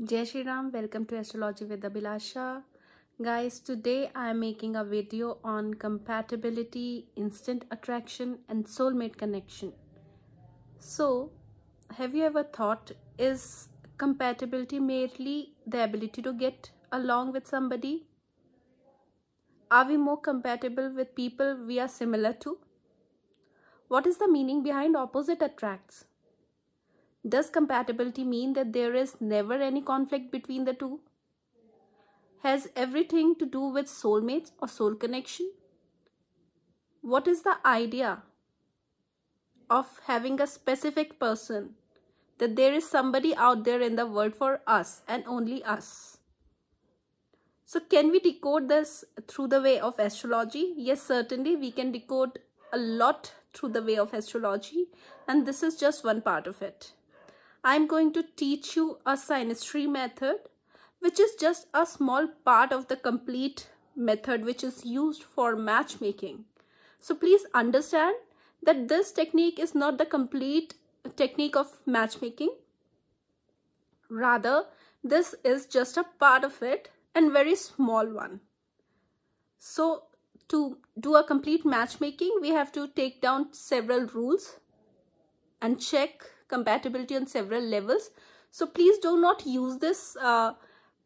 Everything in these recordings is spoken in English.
Jai Shri Ram, welcome to Astrology with Abhilasha. Guys, today I am making a video on compatibility, instant attraction and soulmate connection. So, have you ever thought, is compatibility merely the ability to get along with somebody? Are we more compatible with people we are similar to? What is the meaning behind opposite attracts? Does compatibility mean that there is never any conflict between the two? Has everything to do with soulmates or soul connection? What is the idea of having a specific person? That there is somebody out there in the world for us and only us. So can we decode this through the way of astrology? Yes, certainly we can decode a lot through the way of astrology and this is just one part of it. I'm going to teach you a sinistry method, which is just a small part of the complete method which is used for matchmaking. So please understand that this technique is not the complete technique of matchmaking. Rather, this is just a part of it and very small one. So to do a complete matchmaking, we have to take down several rules and check compatibility on several levels. So please do not use this uh,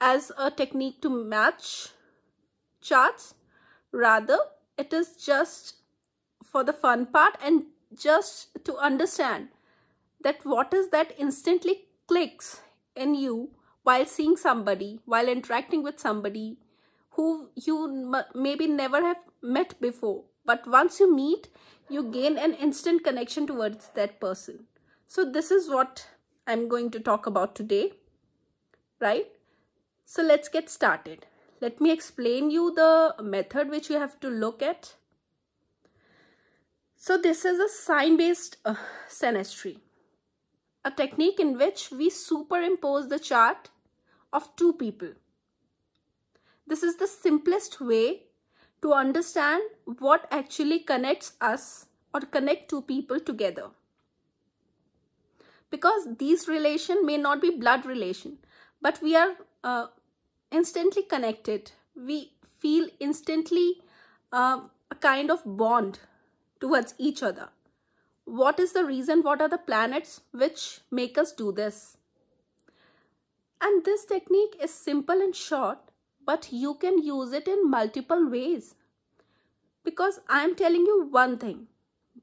as a technique to match charts. Rather, it is just for the fun part and just to understand that what is that instantly clicks in you while seeing somebody, while interacting with somebody who you maybe never have met before. But once you meet, you gain an instant connection towards that person. So this is what I'm going to talk about today, right? So let's get started. Let me explain you the method which you have to look at. So this is a sign-based uh, a technique in which we superimpose the chart of two people. This is the simplest way to understand what actually connects us or connect two people together because these relation may not be blood relation but we are uh, instantly connected we feel instantly uh, a kind of bond towards each other what is the reason what are the planets which make us do this and this technique is simple and short but you can use it in multiple ways because i am telling you one thing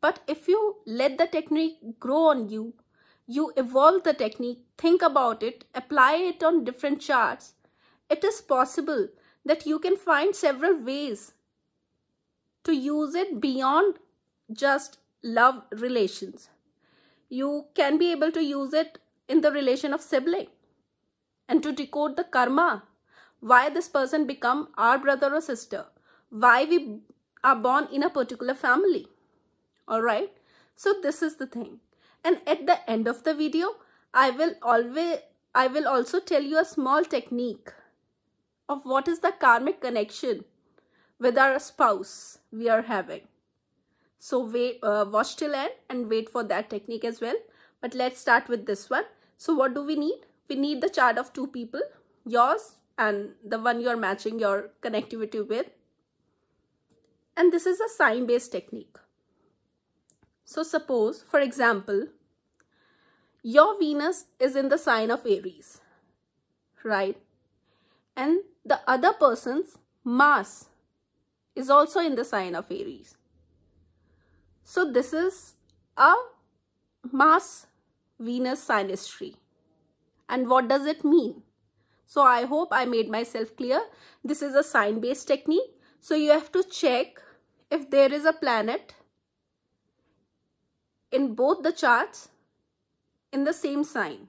but if you let the technique grow on you you evolve the technique, think about it, apply it on different charts, it is possible that you can find several ways to use it beyond just love relations. You can be able to use it in the relation of sibling and to decode the karma, why this person become our brother or sister, why we are born in a particular family. Alright, so this is the thing and at the end of the video I will always I will also tell you a small technique of what is the karmic connection with our spouse we are having. So wait, uh, watch till end and wait for that technique as well. But let's start with this one. So what do we need? We need the chart of two people, yours and the one you're matching your connectivity with. And this is a sign-based technique. So suppose, for example, your Venus is in the sign of Aries, right? And the other person's Mars is also in the sign of Aries. So this is a Mars Venus sinistry. And what does it mean? So I hope I made myself clear. This is a sign based technique. So you have to check if there is a planet in both the charts in the same sign.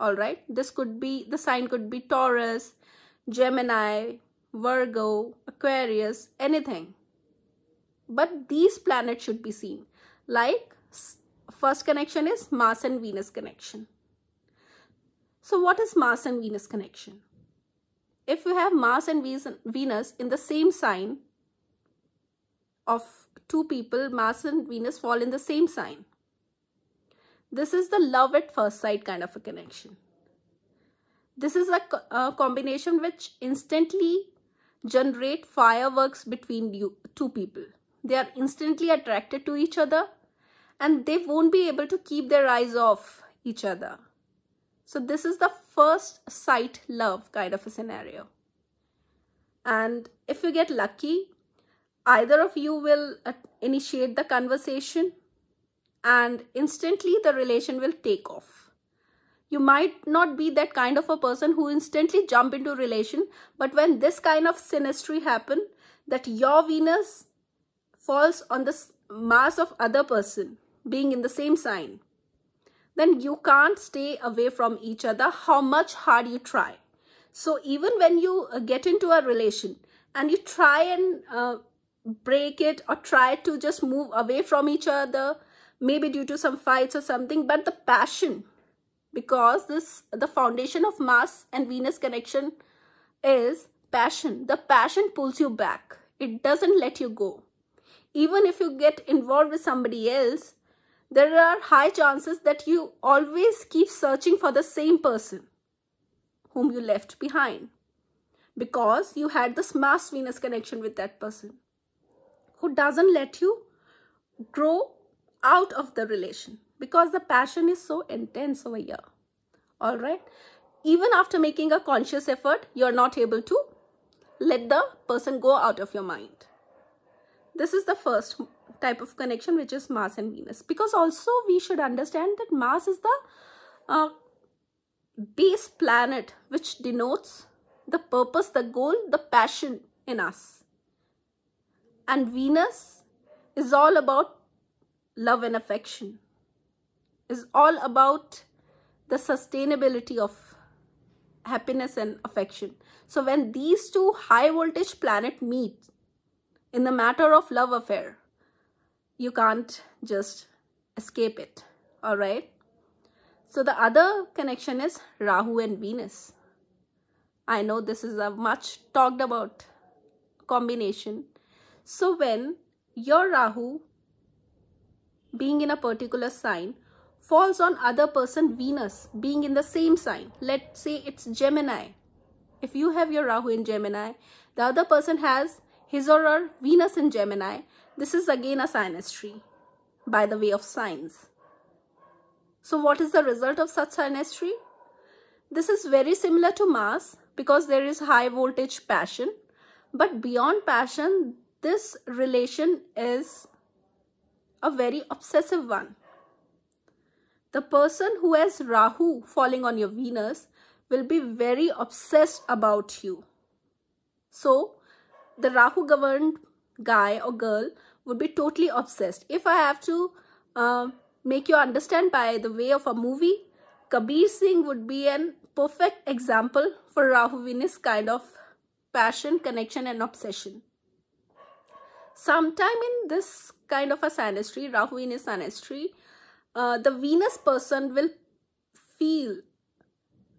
All right, this could be, the sign could be Taurus, Gemini, Virgo, Aquarius, anything. But these planets should be seen. Like, first connection is Mars and Venus connection. So what is Mars and Venus connection? If you have Mars and Venus in the same sign, of two people, Mars and Venus fall in the same sign. This is the love at first sight kind of a connection. This is a, a combination which instantly generate fireworks between you, two people. They are instantly attracted to each other and they won't be able to keep their eyes off each other. So this is the first sight love kind of a scenario. And if you get lucky, either of you will uh, initiate the conversation and instantly the relation will take off. You might not be that kind of a person who instantly jump into relation, but when this kind of synastry happen, that your Venus falls on the mass of other person being in the same sign, then you can't stay away from each other how much hard you try. So even when you uh, get into a relation and you try and uh, break it or try to just move away from each other maybe due to some fights or something but the passion because this the foundation of mars and venus connection is passion the passion pulls you back it doesn't let you go even if you get involved with somebody else there are high chances that you always keep searching for the same person whom you left behind because you had this Mars Venus connection with that person who doesn't let you grow out of the relation because the passion is so intense over here. All right. Even after making a conscious effort, you're not able to let the person go out of your mind. This is the first type of connection, which is Mars and Venus. Because also we should understand that Mars is the uh, base planet, which denotes the purpose, the goal, the passion in us and Venus is all about love and affection, is all about the sustainability of happiness and affection. So when these two high voltage planet meet in the matter of love affair, you can't just escape it, all right? So the other connection is Rahu and Venus. I know this is a much talked about combination so when your Rahu being in a particular sign falls on other person Venus being in the same sign, let's say it's Gemini. If you have your Rahu in Gemini, the other person has his or her Venus in Gemini, this is again a synastry by the way of signs. So what is the result of such synastry? This is very similar to Mars because there is high voltage passion. But beyond passion, this relation is a very obsessive one. The person who has Rahu falling on your Venus will be very obsessed about you. So, the Rahu governed guy or girl would be totally obsessed. If I have to uh, make you understand by the way of a movie, Kabir Singh would be an perfect example for Rahu Venus kind of passion, connection and obsession sometime in this kind of a sanestry, Rahu in a synastry, uh, the Venus person will feel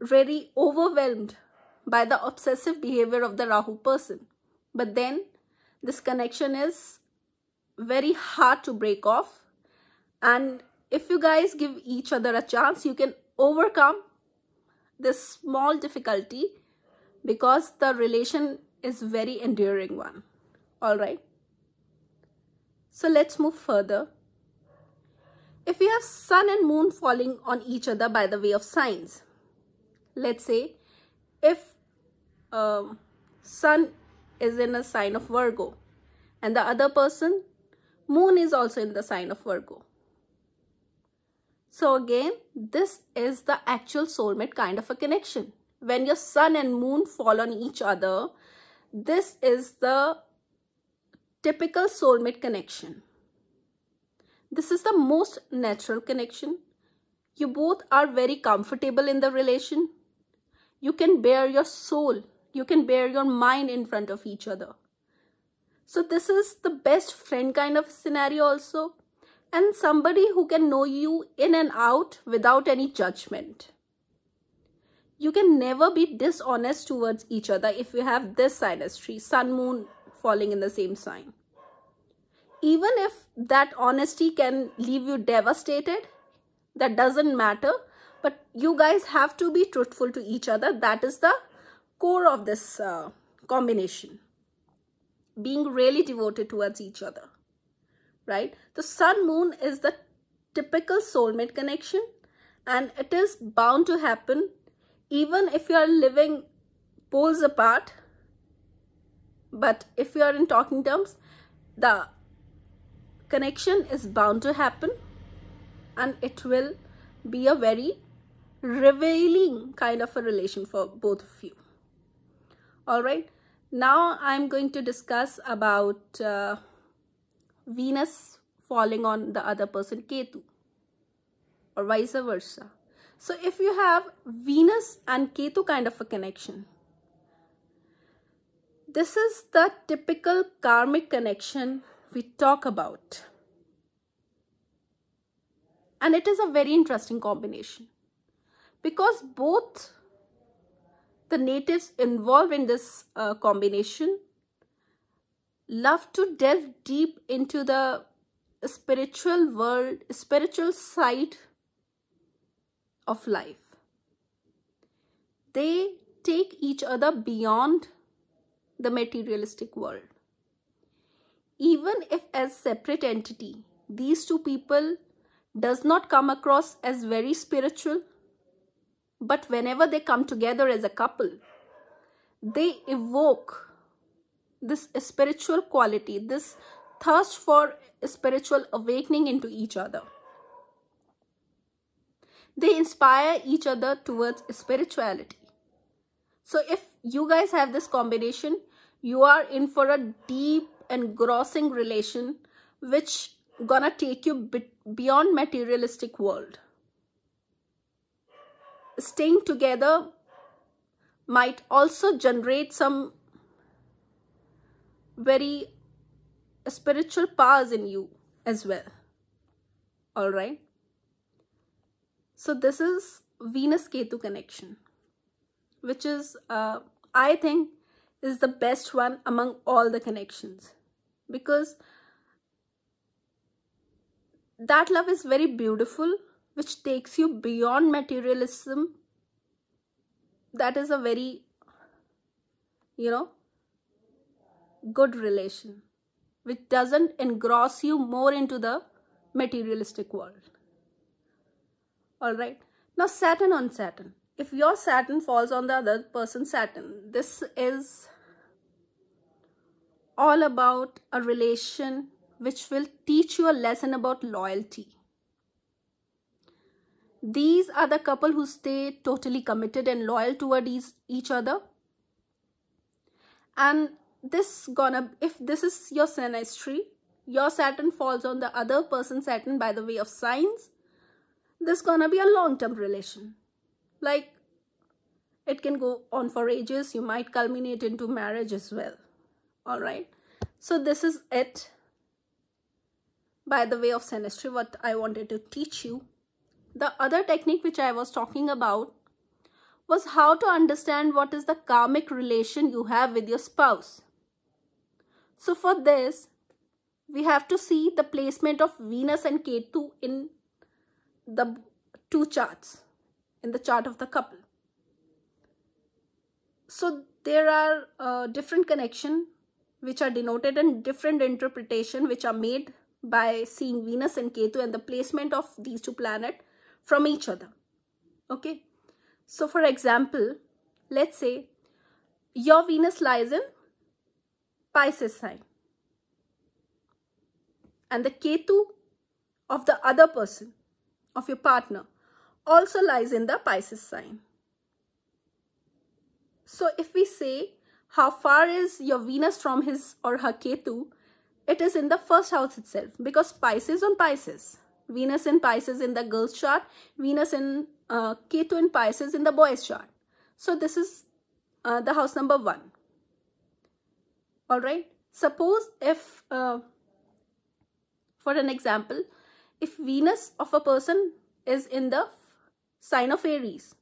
very overwhelmed by the obsessive behavior of the Rahu person. But then this connection is very hard to break off. And if you guys give each other a chance, you can overcome this small difficulty because the relation is very enduring one. All right. So let's move further. If we have sun and moon falling on each other by the way of signs, let's say if um, sun is in a sign of Virgo and the other person, moon is also in the sign of Virgo. So again, this is the actual soulmate kind of a connection. When your sun and moon fall on each other, this is the Typical soulmate connection. This is the most natural connection. You both are very comfortable in the relation. You can bear your soul. You can bear your mind in front of each other. So this is the best friend kind of scenario also. And somebody who can know you in and out without any judgment. You can never be dishonest towards each other if you have this sinistry, sun, moon, falling in the same sign. Even if that honesty can leave you devastated, that doesn't matter. But you guys have to be truthful to each other. That is the core of this uh, combination. Being really devoted towards each other, right? The sun-moon is the typical soulmate connection and it is bound to happen even if you are living poles apart but if you are in talking terms the connection is bound to happen and it will be a very revealing kind of a relation for both of you all right now i'm going to discuss about uh, venus falling on the other person ketu or vice versa so if you have venus and ketu kind of a connection this is the typical karmic connection we talk about. And it is a very interesting combination because both the natives involved in this uh, combination love to delve deep into the spiritual world, spiritual side of life. They take each other beyond the materialistic world. Even if as separate entity, these two people does not come across as very spiritual, but whenever they come together as a couple, they evoke this spiritual quality, this thirst for spiritual awakening into each other. They inspire each other towards spirituality. So if you guys have this combination, you are in for a deep engrossing relation which gonna take you beyond materialistic world staying together might also generate some very spiritual powers in you as well all right so this is venus ketu connection which is uh, i think is the best one among all the connections because that love is very beautiful which takes you beyond materialism that is a very you know good relation which doesn't engross you more into the materialistic world all right now saturn on saturn if your Saturn falls on the other person's Saturn, this is all about a relation which will teach you a lesson about loyalty. These are the couple who stay totally committed and loyal towards each other. And this gonna, if this is your synastry, your Saturn falls on the other person's Saturn by the way of signs, this gonna be a long-term relation like it can go on for ages you might culminate into marriage as well all right so this is it by the way of synastry what i wanted to teach you the other technique which i was talking about was how to understand what is the karmic relation you have with your spouse so for this we have to see the placement of venus and ketu in the two charts in the chart of the couple. So there are uh, different connection which are denoted and different interpretation which are made by seeing Venus and Ketu and the placement of these two planets from each other. Okay. So for example, let's say your Venus lies in Pisces sign and the Ketu of the other person, of your partner, also lies in the Pisces sign. So if we say how far is your Venus from his or her Ketu, it is in the first house itself because Pisces on Pisces. Venus in Pisces in the girl's chart, Venus in uh, Ketu in Pisces in the boy's chart. So this is uh, the house number one. Alright, suppose if, uh, for an example, if Venus of a person is in the sign of Aries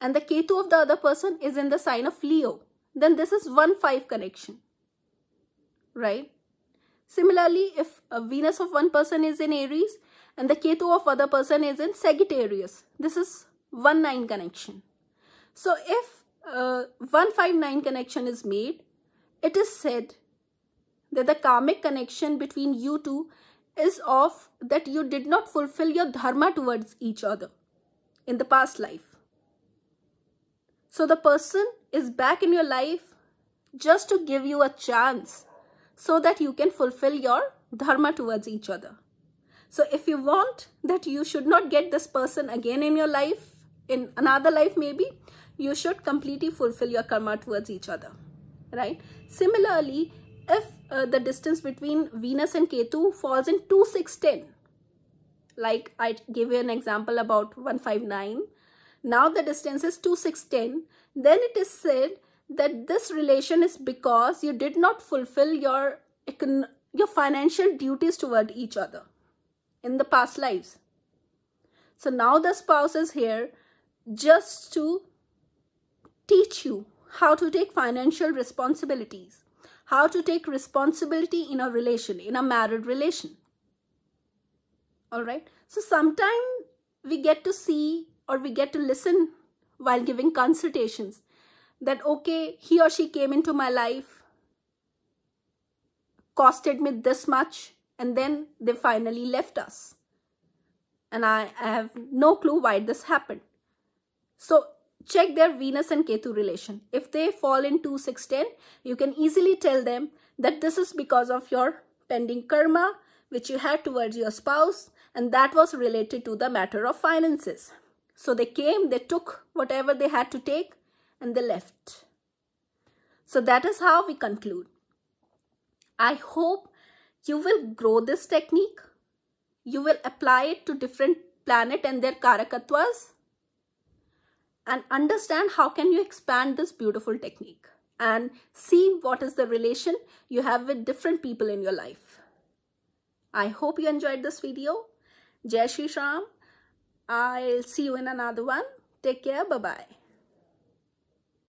and the K two of the other person is in the sign of Leo, then this is 1-5 connection, right? Similarly, if a Venus of one person is in Aries and the K two of other person is in Sagittarius, this is 1-9 connection. So if 5 159 connection is made, it is said that the karmic connection between you two is of that you did not fulfill your dharma towards each other in the past life. So the person is back in your life just to give you a chance so that you can fulfill your dharma towards each other. So if you want that you should not get this person again in your life, in another life maybe, you should completely fulfill your karma towards each other, right? Similarly, if uh, the distance between Venus and Ketu falls in 2610. Like I gave you an example about 159. Now the distance is 2610. Then it is said that this relation is because you did not fulfill your, your financial duties toward each other in the past lives. So now the spouse is here just to teach you how to take financial responsibilities how to take responsibility in a relation, in a married relation. All right. So sometimes we get to see or we get to listen while giving consultations that, okay, he or she came into my life, costed me this much, and then they finally left us. And I, I have no clue why this happened. So check their Venus and Ketu relation. If they fall in 2, 6, 10, you can easily tell them that this is because of your pending karma which you had towards your spouse and that was related to the matter of finances. So they came, they took whatever they had to take and they left. So that is how we conclude. I hope you will grow this technique. You will apply it to different planet and their karakatvas and understand how can you expand this beautiful technique and see what is the relation you have with different people in your life. I hope you enjoyed this video. Jai Shri I'll see you in another one. Take care. Bye-bye.